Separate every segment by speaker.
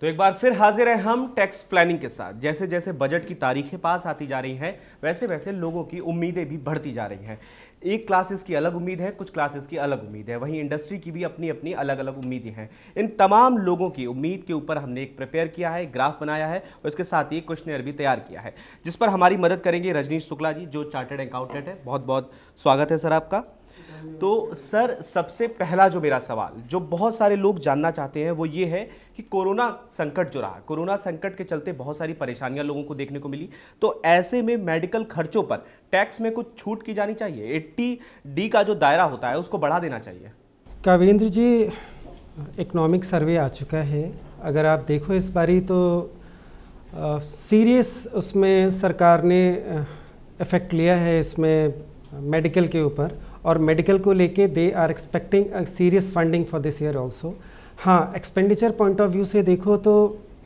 Speaker 1: तो एक बार फिर हाजिर है हम टैक्स प्लानिंग के साथ जैसे जैसे बजट की तारीखें पास आती जा रही हैं वैसे वैसे लोगों की उम्मीदें भी बढ़ती जा रही हैं एक क्लासेस की अलग उम्मीद है कुछ क्लासेस की अलग उम्मीद है वहीं इंडस्ट्री की भी अपनी अपनी अलग अलग उम्मीदें हैं इन तमाम लोगों की उम्मीद के ऊपर हमने एक प्रिपेयर किया है ग्राफ बनाया है और इसके साथ ही क्वेश्चनर भी तैयार किया है जिस पर हमारी मदद करेंगे रजनीश शुक्ला जी जो चार्टेड अकाउंटेंट है बहुत बहुत स्वागत है सर आपका तो सर सबसे पहला जो मेरा सवाल जो बहुत सारे लोग जानना चाहते हैं वो ये है कि कोरोना संकट जो रहा कोरोना संकट के चलते बहुत सारी परेशानियां लोगों को देखने को मिली तो ऐसे में मेडिकल खर्चों पर टैक्स में कुछ छूट की जानी चाहिए एट्टी डी का जो दायरा होता है उसको बढ़ा देना चाहिए
Speaker 2: कावेंद्र जी इकोनॉमिक सर्वे आ चुका है अगर आप देखो इस बारी तो सीरियस उसमें सरकार ने इफ़ेक्ट लिया है इसमें मेडिकल के ऊपर और मेडिकल को लेके they are expecting serious funding for this year also हाँ एक्सपेंडिचर पॉइंट ऑफ व्यू से देखो तो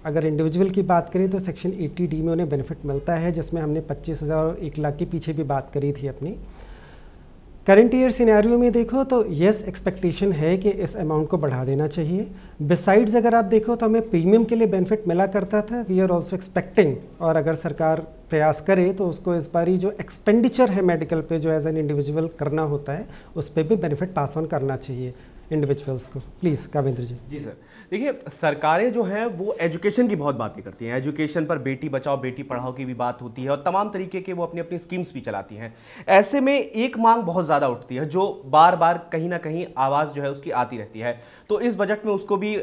Speaker 2: अगर इंडिविजुअल की बात करें तो सेक्शन 80 डी में उन्हें बेनिफिट मिलता है जिसमें हमने 25,000 और एक लाख के पीछे भी बात करी थी अपनी करंट ईयर सिनेरियो में देखो तो येस एक्सपेक्टेशन है कि इस अमाउंट को बढ़ा देना चाहिए बिसाइड्स अगर आप देखो तो हमें प्रीमियम के लिए बेनिफिट मिला करता था वी आर ऑल्सो एक्सपेक्टिंग और अगर सरकार प्रयास करे तो उसको इस बारी जो एक्सपेंडिचर है मेडिकल पे जो एज एन इंडिविजुअल करना होता है उस पर भी बेनिफिट पास ऑन करना चाहिए इंडिविजुअल्स को प्लीज़ काविंद्र जी जी
Speaker 1: सर देखिए सरकारें जो हैं वो एजुकेशन की बहुत बातें करती हैं एजुकेशन पर बेटी बचाओ बेटी पढ़ाओ की भी बात होती है और तमाम तरीके के वो अपनी अपनी स्कीम्स भी चलाती हैं ऐसे में एक मांग बहुत ज़्यादा उठती है जो बार बार कहीं ना कहीं आवाज़ जो है उसकी आती रहती है तो इस बजट में उसको भी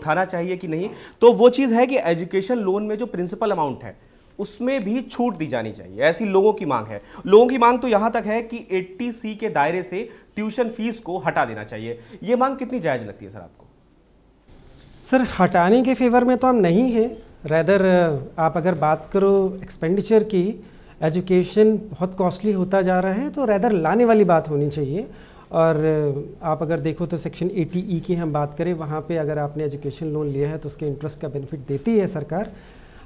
Speaker 1: उठाना चाहिए कि नहीं तो वो चीज़ है कि एजुकेशन लोन में जो प्रिंसिपल अमाउंट है उसमें भी छूट दी जानी चाहिए ऐसी लोगों की मांग है लोगों की मांग तो यहाँ तक है कि 80 सी के दायरे से ट्यूशन फीस को हटा देना चाहिए ये मांग कितनी जायज़ लगती है सर आपको
Speaker 2: सर हटाने के फेवर में तो हम नहीं हैं रैदर आप अगर बात करो एक्सपेंडिचर की एजुकेशन बहुत कॉस्टली होता जा रहा है तो रैदर लाने वाली बात होनी चाहिए और आप अगर देखो तो सेक्शन ए ई की हम बात करें वहाँ पे अगर आपने एजुकेशन लोन लिया है तो उसके इंटरेस्ट का बेनिफिट देती है सरकार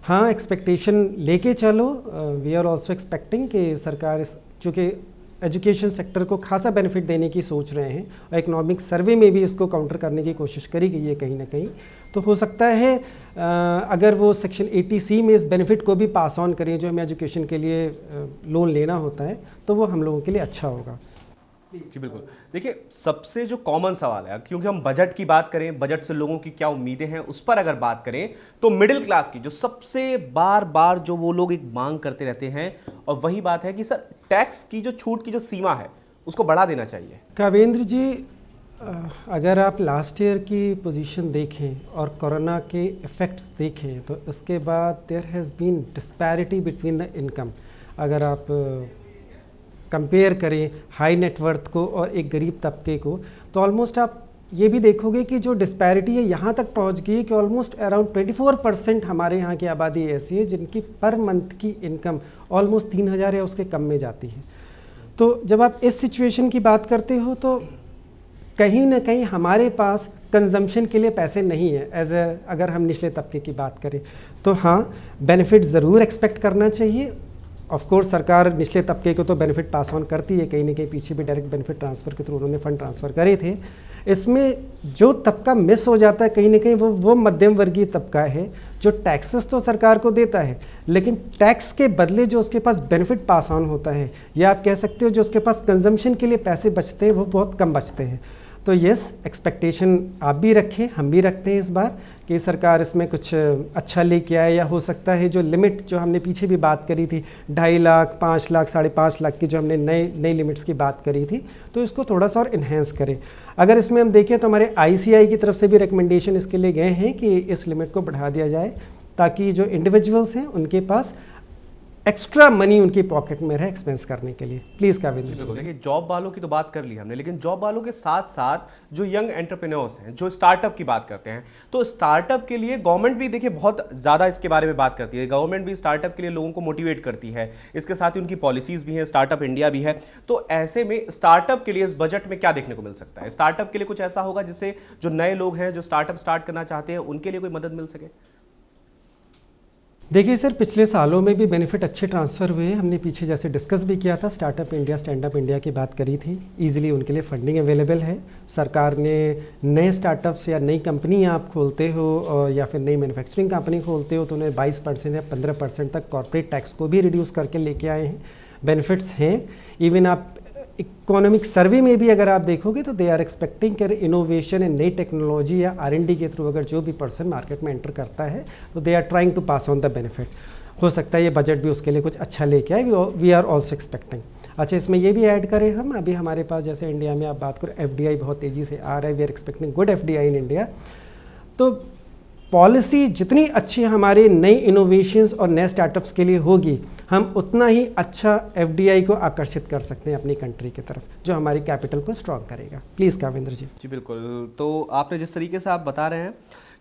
Speaker 2: हाँ एक्सपेक्टेशन लेके चलो वी आर ऑल्सो एक्सपेक्टिंग कि सरकार चूँकि एजुकेशन सेक्टर को खासा बेनिफिट देने की सोच रहे हैं और इकोनॉमिक सर्वे में भी इसको काउंटर करने की कोशिश करी गई है कहीं ना कहीं तो हो सकता है आ, अगर वो सेक्शन 80 सी में इस बेनिफिट को भी पास ऑन करें जो हमें एजुकेशन के लिए लोन लेना होता है तो वो हम लोगों के लिए अच्छा होगा
Speaker 1: जी बिल्कुल देखिए सबसे जो कॉमन सवाल है क्योंकि हम बजट की बात करें बजट से लोगों की क्या उम्मीदें हैं उस पर अगर बात करें तो मिडिल क्लास की जो सबसे बार बार जो वो लोग एक मांग करते रहते हैं और वही बात है कि सर टैक्स की जो छूट की जो सीमा है उसको बढ़ा देना चाहिए
Speaker 2: कावेंद्र जी अगर आप लास्ट ईयर की पोजीशन देखें और कोरोना के इफ़ेक्ट्स देखें तो इसके बाद there has been disparity between the income अगर आप कंपेयर करें हाई नेटवर्थ को और एक गरीब तबके को तो ऑलमोस्ट आप ये भी देखोगे कि जो डिस्पैरिटी है यहाँ तक पहुँच गई है कि ऑलमोस्ट अराउंड 24 परसेंट हमारे यहाँ की आबादी ऐसी है जिनकी पर मंथ की इनकम ऑलमोस्ट तीन हज़ार या उसके कम में जाती है तो जब आप इस सिचुएशन की बात करते हो तो कहीं ना कहीं हमारे पास कंजम्पशन के लिए पैसे नहीं है एज अगर हम निचले तबके की बात करें तो हाँ बेनिफिट ज़रूर एक्सपेक्ट करना चाहिए ऑफकोर्स सरकार निचले तबके को तो बेनिफिट पास ऑन करती है कहीं ना कहीं पीछे भी डायरेक्ट बेनिफिट ट्रांसफ़र के थ्रू उन्होंने फ़ंड ट्रांसफ़र करे थे इसमें जो तबका मिस हो जाता है कहीं ना कहीं वो वो मध्यम वर्गीय तबका है जो टैक्सेस तो सरकार को देता है लेकिन टैक्स के बदले जो उसके पास बेनिफिट पास ऑन होता है या आप कह सकते हो जो उसके पास कंजम्पशन के लिए पैसे बचते हैं वो बहुत कम बचते हैं तो यस एक्सपेक्टेशन आप भी रखें हम भी रखते हैं इस बार कि सरकार इसमें कुछ अच्छा लेके आए या हो सकता है जो लिमिट जो हमने पीछे भी बात करी थी ढाई लाख पाँच लाख साढ़े पाँच लाख की जो हमने नए नई लिमिट्स की बात करी थी तो इसको थोड़ा सा और इन्हेंस करें अगर इसमें हम देखें तो हमारे आई की तरफ से भी रिकमेंडेशन इसके लिए गए हैं कि इस लिमिट को बढ़ा दिया जाए ताकि जो इंडिविजुअल्स हैं उनके पास एक्स्ट्रा मनी उनकी पॉकेट में रहे एक्सपेंस करने के लिए प्लीज़ क्या देखिए
Speaker 1: जॉब वालों की तो बात कर ली हमने लेकिन जॉब वालों के साथ साथ जो यंग एंटरप्रेन्योर्स हैं जो स्टार्टअप की बात करते हैं तो स्टार्टअप के लिए गवर्नमेंट भी देखिए बहुत ज़्यादा इसके बारे में बात करती है गवर्नमेंट भी स्टार्टअप के लिए लोगों को मोटिवेट करती है इसके साथ ही उनकी पॉलिसीज़ भी हैं स्टार्टअप इंडिया भी है तो ऐसे में स्टार्टअप के लिए इस बजट में क्या देखने को मिल सकता है स्टार्टअप के लिए कुछ ऐसा होगा जिससे जो नए लोग हैं जो स्टार्टअप स्टार्ट करना चाहते हैं उनके लिए कोई मदद मिल सके
Speaker 2: देखिए सर पिछले सालों में भी बेनिफिट अच्छे ट्रांसफ़र हुए हैं हमने पीछे जैसे डिस्कस भी किया था स्टार्टअप इंडिया स्टैंडअप इंडिया की बात करी थी इजीली उनके लिए फंडिंग अवेलेबल है सरकार ने नए स्टार्टअप्स या नई कंपनी आप खोलते हो और या फिर नई मैन्युफैक्चरिंग कंपनी खोलते हो तो उन्हें बाईस परसेंट या पंद्रह परसेंट तक कॉरपोरेट टैक्स को भी रिड्यूस करके लेके आए हैं बेनिफिट्स हैं इवन आप इकोनॉमिक सर्वे में भी अगर आप देखोगे तो दे आर एक्सपेक्टिंग कि इनोवेशन एंड नई टेक्नोलॉजी या आर के थ्रू अगर जो भी पर्सन मार्केट में एंटर करता है तो they are trying to pass on the benefit हो सकता है ये बजट भी उसके लिए कुछ अच्छा लेके आए वी आर ऑल्सो एक्सपेक्टिंग अच्छा इसमें ये भी ऐड करें हम अभी हमारे पास जैसे इंडिया में आप बात करो एफ बहुत तेज़ी से आ रहा है we are expecting good F in India तो पॉलिसी जितनी अच्छी हमारे नई इनोवेशंस और नए स्टार्टअप्स के लिए होगी हम उतना ही अच्छा एफ को आकर्षित कर सकते हैं अपनी कंट्री की तरफ जो हमारी कैपिटल को स्ट्रॉन्ग करेगा प्लीज़ कविंद्र जी
Speaker 1: जी बिल्कुल तो आपने जिस तरीके से आप बता रहे हैं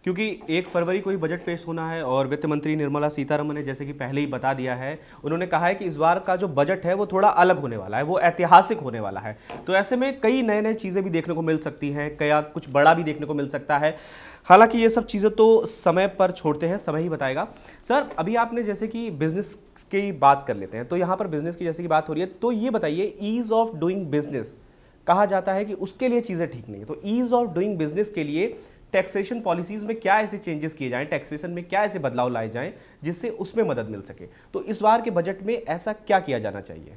Speaker 1: क्योंकि एक फरवरी को ही बजट पेश होना है और वित्त मंत्री निर्मला सीतारमन ने जैसे कि पहले ही बता दिया है उन्होंने कहा है कि इस बार का जो बजट है वो थोड़ा अलग होने वाला है वो ऐतिहासिक होने वाला है तो ऐसे में कई नए नए चीज़ें भी देखने को मिल सकती हैं क्या कुछ बड़ा भी देखने को मिल सकता है हालांकि ये सब चीज़ें तो समय पर छोड़ते हैं समय ही बताएगा सर अभी आपने जैसे कि बिजनेस की बात कर लेते हैं तो यहाँ पर बिजनेस की जैसे कि बात हो रही है तो ये बताइए ईज़ ऑफ डूइंग बिजनेस कहा जाता है कि उसके लिए चीज़ें ठीक नहीं है तो ईज़ ऑफ डूइंग बिजनेस के लिए टैक्सेशन पॉलिसीज में क्या ऐसे चेंजेस किए जाएं टैक्सेशन में क्या ऐसे बदलाव लाए जाएं जिससे उसमें मदद मिल सके तो इस बार के बजट में ऐसा क्या किया जाना चाहिए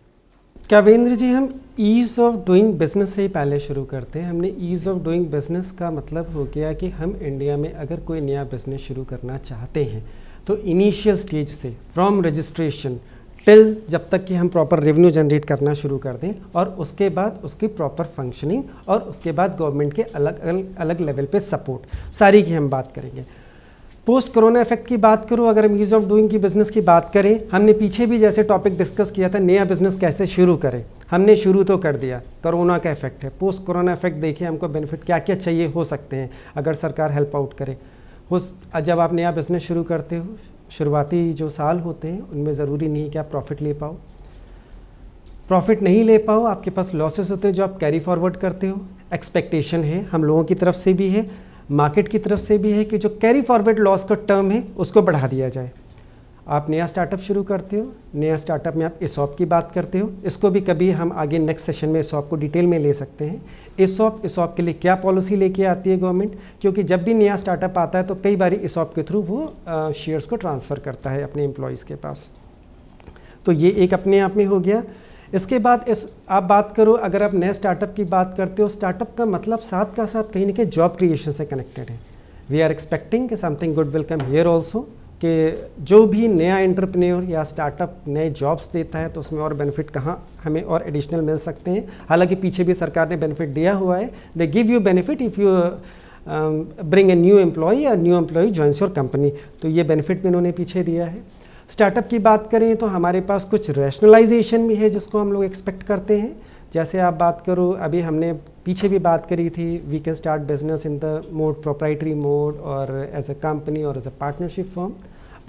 Speaker 2: कावेंद्र जी हम ईज़ ऑफ डूइंग बिजनेस से ही पहले शुरू करते हैं हमने ईज़ ऑफ डूइंग बिजनेस का मतलब हो गया कि हम इंडिया में अगर कोई नया बिजनेस शुरू करना चाहते हैं तो इनिशियल स्टेज से फ्रॉम रजिस्ट्रेशन टिल जब तक कि हम प्रॉपर रेवेन्यू जनरेट करना शुरू कर दें और उसके बाद उसकी प्रॉपर फंक्शनिंग और उसके बाद गवर्नमेंट के अलग अलग अलग लेवल पे सपोर्ट सारी की हम बात करेंगे पोस्ट कोरोना इफेक्ट की बात करूं अगर हम ईज़ ऑफ डूइंग की बिज़नेस की बात करें हमने पीछे भी जैसे टॉपिक डिस्कस किया था नया बिज़नेस कैसे शुरू करें हमने शुरू तो कर दिया कोरोना का इफेक्ट है पोस्ट कोरोना इफेक्ट देखें हमको बेनिफिट क्या क्या चाहिए हो सकते हैं अगर सरकार हेल्प आउट करे हो जब आप नया बिज़नेस शुरू करते हो शुरुआती जो साल होते हैं उनमें ज़रूरी नहीं कि आप प्रॉफिट ले पाओ प्रॉफिट नहीं ले पाओ आपके पास लॉसेस होते हैं जो आप कैरी फॉरवर्ड करते हो एक्सपेक्टेशन है हम लोगों की तरफ से भी है मार्केट की तरफ से भी है कि जो कैरी फॉरवर्ड लॉस का टर्म है उसको बढ़ा दिया जाए आप नया स्टार्टअप शुरू करते हो नया स्टार्टअप में आप एसॉप की बात करते हो इसको भी कभी हम आगे नेक्स्ट सेशन में एसॉप को डिटेल में ले सकते हैं एसॉप एसॉप के लिए क्या पॉलिसी लेके आती है गवर्नमेंट क्योंकि जब भी नया स्टार्टअप आता है तो कई बार एसॉप के थ्रू वो शेयर्स को ट्रांसफ़र करता है अपने एम्प्लॉयज़ के पास तो ये एक अपने आप में हो गया इसके बाद इस आप बात करो अगर आप नए स्टार्टअप की बात करते हो स्टार्टअप का मतलब साथ का साथ कहीं ना कहीं जॉब क्रिएशन से कनेक्टेड है we are expecting something good will come here also कि जो भी नया एंटरप्रेन्योर या स्टार्टअप नए जॉब्स देता है तो उसमें और बेनिफिट कहाँ हमें और एडिशनल मिल सकते हैं हालांकि पीछे भी सरकार ने बेनिफिट दिया हुआ है they give you benefit if you bring a new employ या new employ joins your company तो ये बेनिफिट भी इन्होंने पीछे दिया है स्टार्टअप की बात करें तो हमारे पास कुछ रैशनलाइजेशन भी है जिसको हम लोग एक्सपेक्ट करते हैं जैसे आप बात करो अभी हमने पीछे भी बात करी थी we can start business in the mode proprietary mode और एज अ कंपनी और एज अ पार्टनरशिप फॉर्म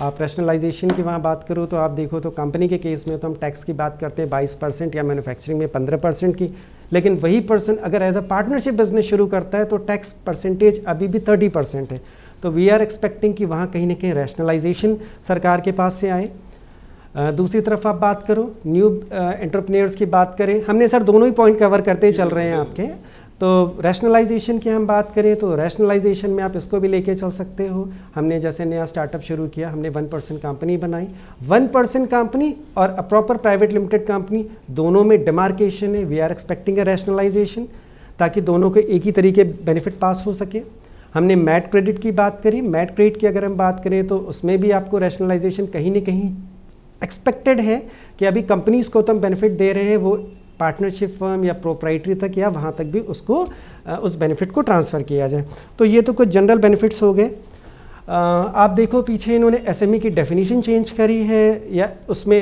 Speaker 2: आप रैशनलाइजेशन की वहाँ बात करो तो आप देखो तो कंपनी के केस में तो हम टैक्स की बात करते हैं 22 परसेंट या मैन्युफैक्चरिंग में 15 परसेंट की लेकिन वही पर्सन अगर एज अ पार्टनरशिप बिजनेस शुरू करता है तो टैक्स परसेंटेज अभी भी 30 परसेंट है तो वी आर एक्सपेक्टिंग कि वहाँ कहीं ना कहीं रैशनलाइजेशन सरकार के पास से आए दूसरी तरफ आप बात करो न्यू एंटरप्रेन्योर्स की बात करें हमने सर दोनों ही पॉइंट कवर करते ही चल रहे हैं आपके तो रैशनलाइजेशन की हम बात करें तो रैशनलाइजेशन में आप इसको भी लेके चल सकते हो हमने जैसे नया स्टार्टअप शुरू किया हमने वन परसेंट कंपनी बनाई वन परसेंट कंपनी और a proper private limited company दोनों में डिमार्केशन है we are expecting a rationalisation ताकि दोनों को एक ही तरीके बेनिफिट पास हो सके हमने मैट क्रेडिट की बात करी मैट क्रेडिट की अगर हम बात करें तो उसमें भी आपको रैशनलाइजेशन कहीं ना कहीं एक्सपेक्टेड है कि अभी कंपनीज को तो हम बेनिफिट दे रहे हैं वो पार्टनरशिप फर्म या प्रोप्राइटरी तक या वहाँ तक भी उसको उस बेनिफिट को ट्रांसफ़र किया जाए तो ये तो कुछ जनरल बेनिफिट्स हो गए आप देखो पीछे इन्होंने एसएमई e की डेफिनेशन चेंज करी है या उसमें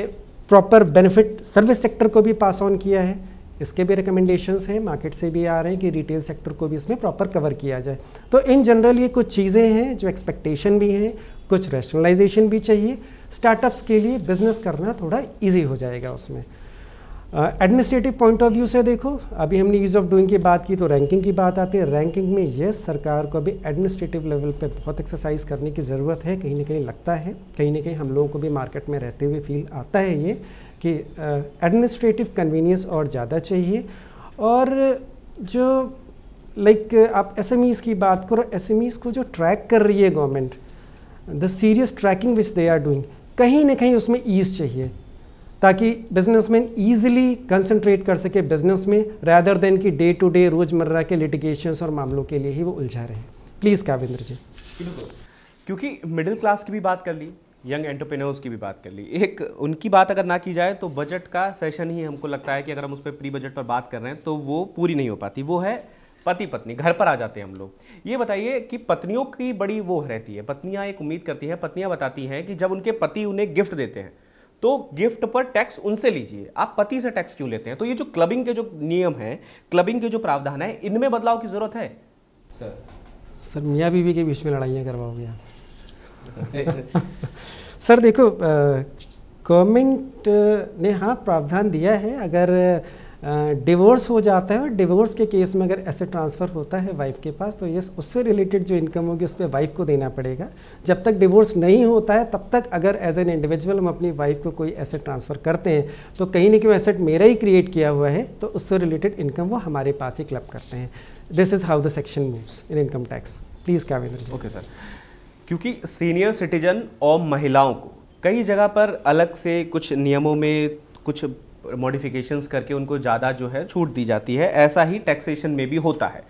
Speaker 2: प्रॉपर बेनिफिट सर्विस सेक्टर को भी पास ऑन किया है इसके भी रिकमेंडेशंस हैं मार्केट से भी आ रहे हैं कि रिटेल सेक्टर को भी इसमें प्रॉपर कवर किया जाए तो इन जनरल ये कुछ चीज़ें हैं जो एक्सपेक्टेशन भी हैं कुछ रैशनलाइजेशन भी चाहिए स्टार्टअप्स के लिए बिजनेस करना थोड़ा ईजी हो जाएगा उसमें एडमिनिस्ट्रेटिव पॉइंट ऑफ व्यू से देखो अभी हमने ईज़ ऑफ डूइंग की बात की तो रैंकिंग की बात आती है रैंकिंग में ये सरकार को अभी एडमिनिस्ट्रेटिव लेवल पे बहुत एक्सरसाइज करने की ज़रूरत है कहीं ना कहीं लगता है कहीं ना कहीं हम लोगों को भी मार्केट में रहते हुए फील आता है ये कि एडमिनिस्ट्रेटिव uh, कन्वीनियंस और ज़्यादा चाहिए और जो लाइक like, आप एस की बात करो एस को जो ट्रैक कर रही है government the serious tracking which they are doing कहीं ना कहीं उसमें ईज चाहिए ताकि बिजनेसमैन ईजिली कंसंट्रेट कर सके बिजनेस में रैदर देन की डे टू डे रोज़मर्रा के लिटिगेशन और मामलों के लिए ही वो उलझा रहे हैं प्लीज़ काविंद्र जी
Speaker 1: क्योंकि मिडिल क्लास की भी बात कर ली यंग एंटरप्रेन्योर्स की भी बात कर ली एक उनकी बात अगर ना की जाए तो बजट का सेशन ही हमको लगता है कि अगर हम उस पर प्री बजट पर बात कर रहे हैं तो वो पूरी नहीं हो पाती वो है पति पत्नी घर पर आ जाते हैं हम लोग ये बताइए कि पत्नियों की बड़ी वो रहती है पत्नियाँ एक उम्मीद करती है पत्नियाँ बताती हैं कि जब उनके पति उन्हें गिफ्ट देते हैं तो गिफ्ट पर टैक्स उनसे लीजिए आप पति से टैक्स क्यों लेते हैं तो ये जो क्लबिंग के जो नियम है क्लबिंग के जो प्रावधान है इनमें बदलाव की जरूरत है सर
Speaker 2: सर मियाँ बीबी के बीच में लड़ाइयाँ करवाओगे आप सर देखो गवर्नमेंट ने हाँ प्रावधान दिया है अगर डिवोर्स हो जाता है और डिवोर्स के केस में अगर ऐसे ट्रांसफ़र होता है वाइफ के पास तो ये उससे रिलेटेड जो इनकम होगी उस पर वाइफ को देना पड़ेगा जब तक डिवोर्स नहीं होता है तब तक अगर एज एन इंडिविजुअल हम अपनी वाइफ को कोई एसेट ट्रांसफ़र करते हैं तो कहीं ना कहीं एसेट मेरा ही क्रिएट किया हुआ है तो उससे रिलेटेड इनकम वो हमारे पास ही क्लब करते हैं this is how the section moves in income tax please क्या ओके
Speaker 1: सर क्योंकि सीनियर सिटीजन और महिलाओं को कई जगह पर अलग से कुछ नियमों में कुछ मॉडिफिकेशंस करके उनको ज़्यादा जो है छूट दी जाती है ऐसा ही टैक्सेशन में भी होता है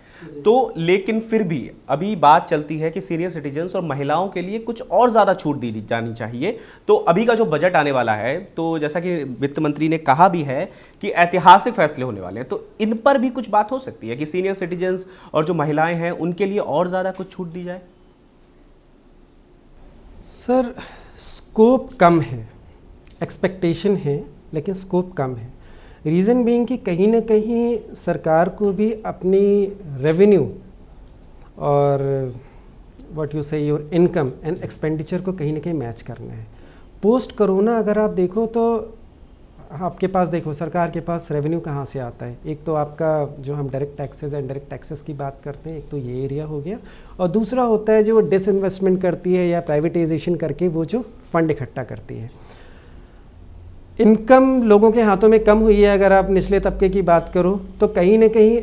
Speaker 1: तो लेकिन फिर भी अभी बात चलती है कि सीनियर सिटीजन्स और महिलाओं के लिए कुछ और ज़्यादा छूट दी जानी चाहिए तो अभी का जो बजट आने वाला है तो जैसा कि वित्त मंत्री ने कहा भी है कि ऐतिहासिक फैसले होने वाले हैं तो इन पर भी कुछ बात हो सकती है कि सीनियर सिटीजन्स और जो महिलाएं हैं उनके लिए और ज़्यादा कुछ छूट दी जाए
Speaker 2: सर स्कोप कम है एक्सपेक्टेशन है लेकिन स्कोप कम है रीज़न बीइंग कि कहीं ना कहीं सरकार को भी अपनी रेवेन्यू और what you say your income and expenditure को कहीं ना कहीं मैच करना है पोस्ट कोरोना अगर आप देखो तो आपके पास देखो सरकार के पास रेवेन्यू कहाँ से आता है एक तो आपका जो हम direct taxes and direct taxes की बात करते हैं एक तो ये एरिया हो गया और दूसरा होता है जो डिसइन्वेस्टमेंट करती है या प्राइवेटाइजेशन करके वो जो फंड इकट्ठा करती है इनकम लोगों के हाथों में कम हुई है अगर आप निचले तबके की बात करो तो कहीं ना कहीं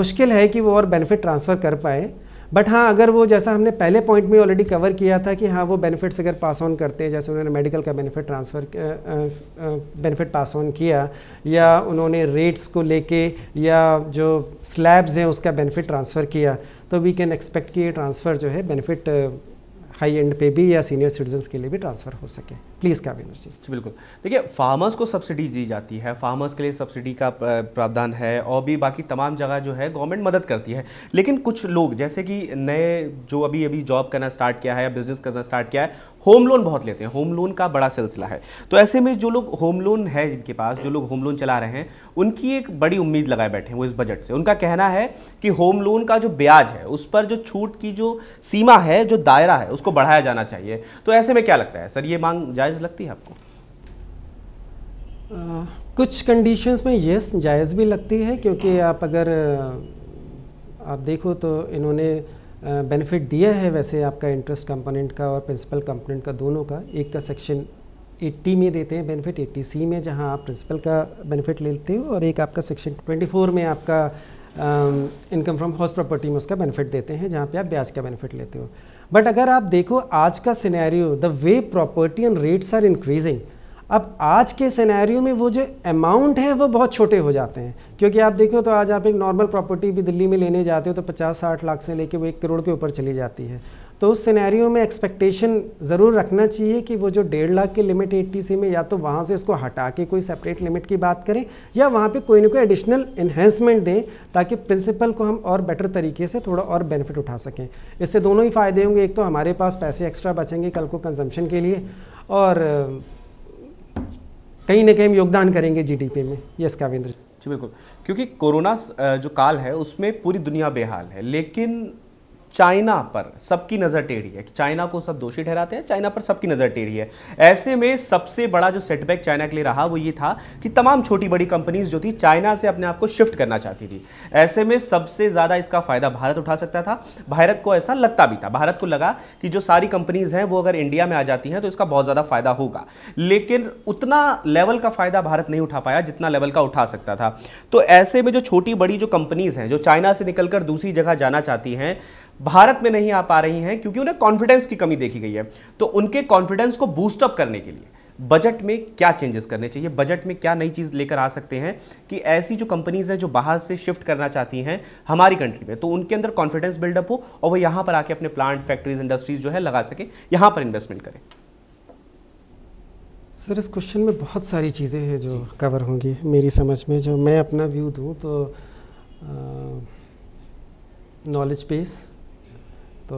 Speaker 2: मुश्किल है कि वो और बेनिफिट ट्रांसफ़र कर पाए बट हाँ अगर वो जैसा हमने पहले पॉइंट में ऑलरेडी कवर किया था कि हाँ वो बेनिफिट्स अगर पास ऑन करते हैं जैसे उन्होंने मेडिकल का benefit transfer benefit pass on किया या उन्होंने रेट्स को लेके या जो स्लैब्स हैं उसका बेनिफिट ट्रांसफ़र किया तो वी कैन एक्सपेक्ट कि ये ट्रांसफ़र जो है बेनिफिट हाई एंड पे भी या सीनियर सिटीजन्स के लिए भी ट्रांसफ़र हो सके प्लीज़ काविंद्र जी जी
Speaker 1: बिल्कुल देखिए फार्मर्स को सब्सिडी दी जाती है फार्मर्स के लिए सब्सिडी का प्रावधान है और भी बाकी तमाम जगह जो है गवर्नमेंट मदद करती है लेकिन कुछ लोग जैसे कि नए जो अभी अभी जॉब करना स्टार्ट किया है या बिजनेस करना स्टार्ट किया है होम लोन बहुत लेते हैं होम लोन का बड़ा सिलसिला है तो ऐसे में जो लोग होम लोन है जिनके पास जो लोग होम लोन चला रहे हैं उनकी एक बड़ी उम्मीद लगाए बैठे हैं वो इस बजट से उनका कहना है कि होम लोन का जो ब्याज है उस पर जो छूट की जो सीमा है जो दायरा है उसको बढ़ाया जाना चाहिए तो ऐसे में क्या लगता है सर ये मांग जायज जायज़ लगती है आपको
Speaker 2: आ, कुछ कंडीशंस में यस जायज़ भी लगती है क्योंकि आप अगर आप देखो तो इन्होंने बेनिफिट दिया है वैसे आपका इंटरेस्ट कंपोनेंट का और प्रिंसिपल कंपोनेंट का दोनों का एक का सेक्शन 80 में देते हैं बेनिफिट 80 सी में जहां आप प्रिंसिपल का बेनिफिट लेते हो और एक आपका सेक्शन 24 में आपका इनकम फ्रॉम हाउस प्रॉपर्टी में उसका बेनिफिट देते हैं जहाँ पे आप ब्याज का बेनिफिट लेते हो बट अगर आप देखो आज का scenario the way property and rates are increasing अब आज के सिनेरियो में वो जो अमाउंट है वो बहुत छोटे हो जाते हैं क्योंकि आप देखो तो आज आप एक नॉर्मल प्रॉपर्टी भी दिल्ली में लेने जाते हो तो 50-60 लाख से लेके वो एक करोड़ के ऊपर चली जाती है तो उस सिनेरियो में एक्सपेक्टेशन ज़रूर रखना चाहिए कि वो जो डेढ़ लाख की लिमिट एटीसी में या तो वहाँ से इसको हटा के कोई सेपरेट लिमिट की बात करें या वहाँ पे कोई ना कोई एडिशनल इन्हेंसमेंट दें ताकि प्रिंसिपल को हम और बेटर तरीके से थोड़ा और बेनिफिट उठा सकें इससे दोनों ही फ़ायदे होंगे एक तो हमारे पास पैसे एक्स्ट्रा बचेंगे कल को कंजम्पशन के लिए और कहीं ना कहीं योगदान करेंगे जी में यस कावेंद्र जी
Speaker 1: बिल्कुल क्योंकि कोरोना जो काल है उसमें पूरी दुनिया बेहाल है लेकिन चाइना पर सबकी नज़र टेढ़ी है चाइना को सब दोषी ठहराते हैं चाइना पर सबकी नज़र टेढ़ी है ऐसे में सबसे बड़ा जो सेटबैक चाइना के लिए रहा वो ये था कि तमाम छोटी बड़ी कंपनीज जो थी चाइना से अपने आप को शिफ्ट करना चाहती थी ऐसे में सबसे ज़्यादा इसका फ़ायदा भारत उठा सकता था भारत को ऐसा लगता भी था भारत को लगा कि जो सारी कंपनीज़ हैं वो अगर इंडिया में आ जाती हैं तो इसका बहुत ज़्यादा फ़ायदा होगा लेकिन उतना लेवल का फ़ायदा भारत नहीं उठा पाया जितना लेवल का उठा सकता था तो ऐसे में जो छोटी बड़ी जो कंपनीज़ हैं जो चाइना से निकलकर दूसरी जगह जाना चाहती हैं भारत में नहीं आ पा रही हैं क्योंकि उन्हें कॉन्फिडेंस की कमी देखी गई है तो उनके कॉन्फिडेंस को बूस्टअप करने के लिए बजट में क्या चेंजेस करने चाहिए बजट में क्या नई चीज़ लेकर आ सकते हैं कि ऐसी जो कंपनीज़ हैं जो बाहर से शिफ्ट करना चाहती हैं हमारी कंट्री में तो उनके अंदर कॉन्फिडेंस बिल्डअप हो और वो यहाँ पर आके अपने प्लांट फैक्ट्रीज इंडस्ट्रीज जो है लगा सकें यहाँ पर इन्वेस्टमेंट करें
Speaker 2: सर इस क्वेश्चन में बहुत सारी चीज़ें हैं जो कवर होंगी मेरी समझ में जो मैं अपना व्यू दूँ तो नॉलेज बेस तो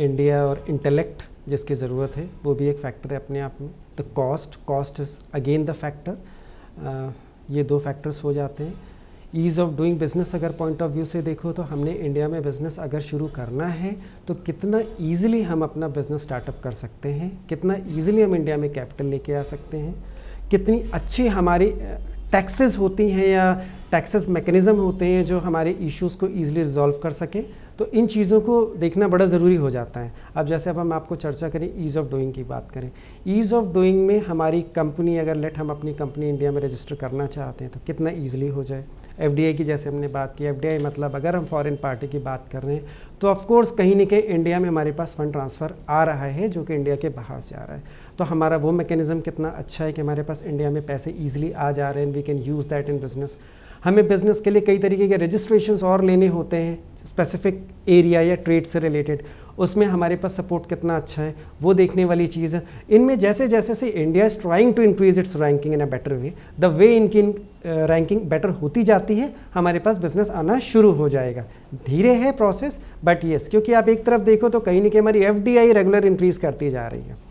Speaker 2: इंडिया और इंटेलेक्ट जिसकी ज़रूरत है वो भी एक फैक्टर है अपने आप में the cost cost is again the factor ये दो फैक्टर्स हो जाते हैं ईज़ ऑफ डूइंग बिज़नेस अगर पॉइंट ऑफ व्यू से देखो तो हमने इंडिया में बिज़नेस अगर शुरू करना है तो कितना ईजिली हम अपना बिज़नेस स्टार्टअप कर सकते हैं कितना ईजिली हम इंडिया में कैपिटल लेके आ सकते हैं कितनी अच्छी हमारी टैक्सेस uh, होती हैं या टैक्सेस मैकेनिज़म होते हैं जो हमारे इश्यूज़ को ईजिली रिजॉल्व कर सकें तो इन चीज़ों को देखना बड़ा ज़रूरी हो जाता है अब जैसे अब हम आपको चर्चा करें ईज़ ऑफ डूइंग की बात करें ईज़ ऑफ डूइंग में हमारी कंपनी अगर लेट हम अपनी कंपनी इंडिया में रजिस्टर करना चाहते हैं तो कितना ईजिली हो जाए एफ की जैसे हमने बात की एफ मतलब अगर हम फॉरन पार्टी की बात कर रहे हैं तो ऑफकोर्स कहीं ना कहीं इंडिया में हमारे पास फ़ंड ट्रांसफ़र आ रहा है जो कि इंडिया के बाहर से आ रहा है तो हमारा वो मैकेनिज़म कितना अच्छा है कि हमारे पास इंडिया में पैसे ईजिली आ जा रहे हैं we can use that in business हमें बिज़नेस के लिए कई तरीके के रजिस्ट्रेशन और लेने होते हैं स्पेसिफिक एरिया या ट्रेड से रिलेटेड उसमें हमारे पास सपोर्ट कितना अच्छा है वो देखने वाली चीज़ है इनमें जैसे जैसे से India is trying to increase its ranking in a better way the way इनकी रैंकिंग uh, बेटर होती जाती है हमारे पास बिजनेस आना शुरू हो जाएगा धीरे है प्रोसेस बट येस क्योंकि आप एक तरफ देखो तो कहीं ना कहीं हमारी एफ रेगुलर इंक्रीज़ करती जा रही है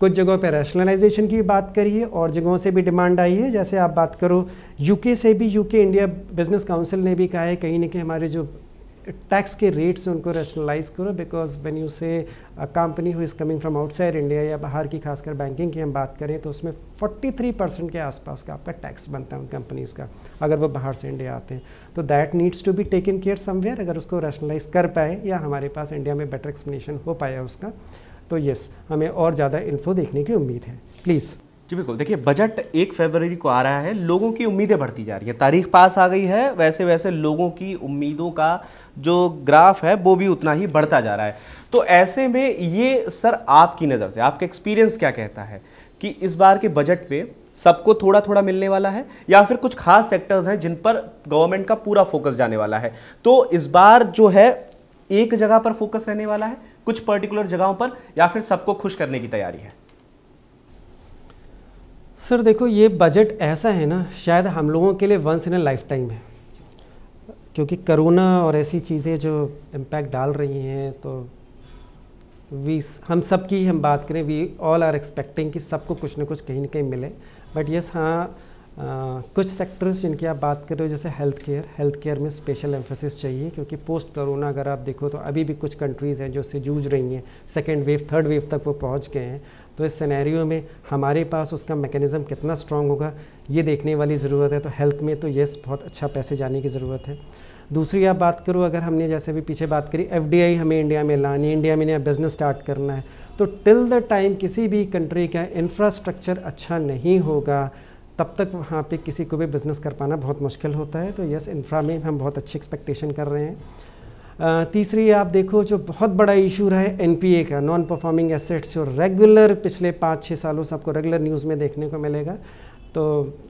Speaker 2: कुछ जगहों पर रैशनलाइजेशन की बात करिए और जगहों से भी डिमांड आई है जैसे आप बात करो यूके से भी यूके इंडिया बिजनेस काउंसिल ने भी कहा है कहीं ना कहीं हमारे जो टैक्स के रेट्स हैं उनको रैशनलाइज करो because when you say company who is coming from outside India या बाहर की खासकर बैंकिंग की हम बात करें तो उसमें 43 परसेंट के आसपास का आपका टैक्स बनता है उन कंपनीज़ का अगर वो बाहर से इंडिया आते हैं तो that needs to be taken care somewhere अगर उसको रैशनलाइज कर पाए या हमारे पास इंडिया में बेटर एक्सप्लेनेशन हो पाया उसका तो यस हमें और ज़्यादा इन्फो देखने की उम्मीद है
Speaker 1: प्लीज़ जी बिल्कुल देखिए बजट एक फरवरी को आ रहा है लोगों की उम्मीदें बढ़ती जा रही है तारीख पास आ गई है वैसे वैसे लोगों की उम्मीदों का जो ग्राफ है वो भी उतना ही बढ़ता जा रहा है तो ऐसे में ये सर आपकी नज़र से आपका एक्सपीरियंस क्या कहता है कि इस बार के बजट पे सबको थोड़ा थोड़ा मिलने वाला है या फिर कुछ खास सेक्टर्स हैं जिन पर गवर्नमेंट का पूरा फोकस जाने वाला है तो इस बार जो है एक जगह पर फोकस रहने वाला है कुछ पर्टिकुलर जगहों पर या फिर सबको खुश करने की तैयारी है
Speaker 2: सर देखो ये बजट ऐसा है ना शायद हम लोगों के लिए once in a lifetime है क्योंकि करोना और ऐसी चीज़ें जो इम्पैक्ट डाल रही हैं तो वी हम सब की हम बात करें वी ऑल आर एक्सपेक्टिंग कि सबको कुछ ना कुछ कहीं ना कहीं मिले बट यस हाँ कुछ सेक्टर्स जिनकी आप बात कर रहे हो जैसे हेल्थ केयर हेल्थ केयर में स्पेशल एम्फोसिस चाहिए क्योंकि पोस्ट कोरोना अगर आप देखो तो अभी भी कुछ कंट्रीज़ हैं जो उससे जूझ रही हैं सेकेंड वेव थर्ड वेव तक वो पहुँच गए हैं तो इस सिनेरियो में हमारे पास उसका मैकेनिज़म कितना स्ट्रांग होगा ये देखने वाली ज़रूरत है तो हेल्थ में तो येस बहुत अच्छा पैसे जाने की ज़रूरत है दूसरी आप बात करो अगर हमने जैसे भी पीछे बात करी एफ हमें इंडिया में लानी इंडिया में नया बिज़नेस स्टार्ट करना है तो टिल द टाइम किसी भी कंट्री का इंफ्रास्ट्रक्चर अच्छा नहीं होगा तब तक वहाँ पे किसी को भी बिज़नेस कर पाना बहुत मुश्किल होता है तो यस इंफ्रा में हम बहुत अच्छी एक्सपेक्टेशन कर रहे हैं तीसरी आप देखो जो बहुत बड़ा इशू रहा है एन का नॉन परफॉर्मिंग एसेट्स जो रेगुलर पिछले पाँच छः सालों से आपको रेगुलर न्यूज़ में देखने को मिलेगा तो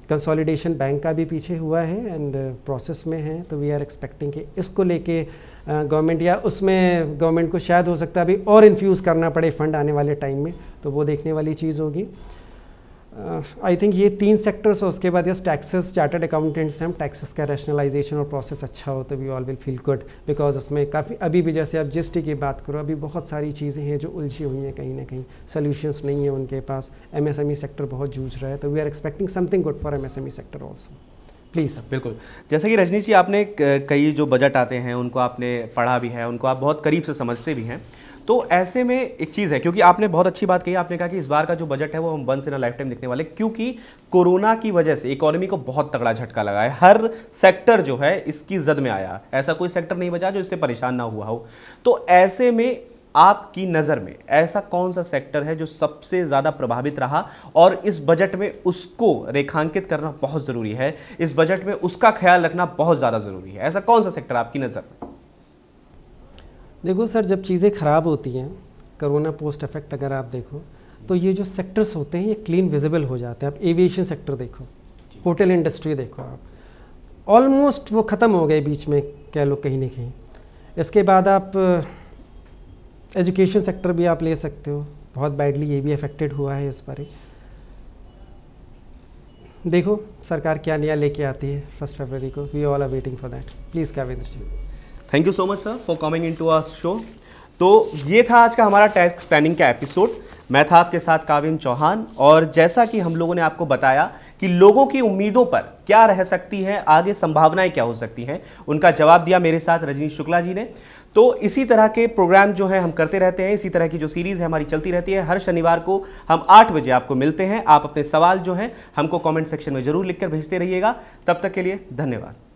Speaker 2: कंसोलिडेशन बैंक का भी पीछे हुआ है एंड प्रोसेस में है तो वी आर एक्सपेक्टिंग कि इसको लेके गवर्नमेंट या उसमें गवर्नमेंट को शायद हो सकता है अभी और इन्फ्यूज़ करना पड़े फंड आने वाले टाइम में तो वो देखने वाली चीज़ होगी आई uh, थिंक ये तीन सेक्टर्स और उसके बाद यस टैक्सेस चार्टर्ड अकाउंटेंट्स हम टैक्सेस का रैशनलाइजेशन और प्रोसेस अच्छा हो तो we all will feel good because उसमें काफ़ी अभी भी जैसे आप जिस की बात करो अभी बहुत सारी चीज़ें हैं जो उलझी हुई हैं कहीं ना कहीं सोल्यूशंस नहीं है उनके पास M M S E sector बहुत जूझ रहा है तो we are expecting something good for M M S E sector also
Speaker 1: please बिल्कुल जैसे कि रजनीश जी आपने कई जो बजट आते हैं उनको आपने पढ़ा भी है उनको आप बहुत करीब से समझते भी हैं तो ऐसे में एक चीज़ है क्योंकि आपने बहुत अच्छी बात कही आपने कहा कि इस बार का जो बजट है वो हम once in a lifetime देखने वाले क्योंकि कोरोना की वजह से इकोनॉमी को बहुत तगड़ा झटका लगा है हर सेक्टर जो है इसकी जद में आया ऐसा कोई सेक्टर नहीं बचा जो इससे परेशान ना हुआ हो तो ऐसे में आपकी नज़र में ऐसा कौन सा सेक्टर है जो सबसे ज़्यादा प्रभावित रहा और इस बजट में उसको रेखांकित करना बहुत ज़रूरी है इस बजट में उसका ख्याल रखना बहुत ज़्यादा ज़रूरी है ऐसा कौन सा सेक्टर आपकी नज़र में
Speaker 2: देखो सर जब चीज़ें ख़राब होती हैं करोना पोस्ट इफेक्ट अगर आप देखो तो ये जो सेक्टर्स होते हैं ये क्लीन विजिबल हो जाते हैं आप एविएशन सेक्टर देखो होटल इंडस्ट्री देखो आप ऑलमोस्ट वो ख़त्म हो गए बीच में कह लो कहीं ना कहीं इसके बाद आप एजुकेशन uh, सेक्टर भी आप ले सकते हो बहुत बैडली ये भी अफेक्टेड हुआ है इस बार देखो सरकार क्या नया लेके आती है फर्स्ट फरवरी को we all are waiting for that please Kavendra ji
Speaker 1: thank you so much sir for coming in to our show तो ये था आज का हमारा टैक्स प्लानिंग का एपिसोड मैं था आपके साथ काविन चौहान और जैसा कि हम लोगों ने आपको बताया कि लोगों की उम्मीदों पर क्या रह सकती है आगे संभावनाएं क्या हो सकती हैं उनका जवाब दिया मेरे साथ रजनीश शुक्ला जी ने तो इसी तरह के प्रोग्राम जो हैं हम करते रहते हैं इसी तरह की जो सीरीज़ है हमारी चलती रहती है हर शनिवार को हम आठ बजे आपको मिलते हैं आप अपने सवाल जो हैं हमको कॉमेंट सेक्शन में ज़रूर लिखकर भेजते रहिएगा तब तक के लिए धन्यवाद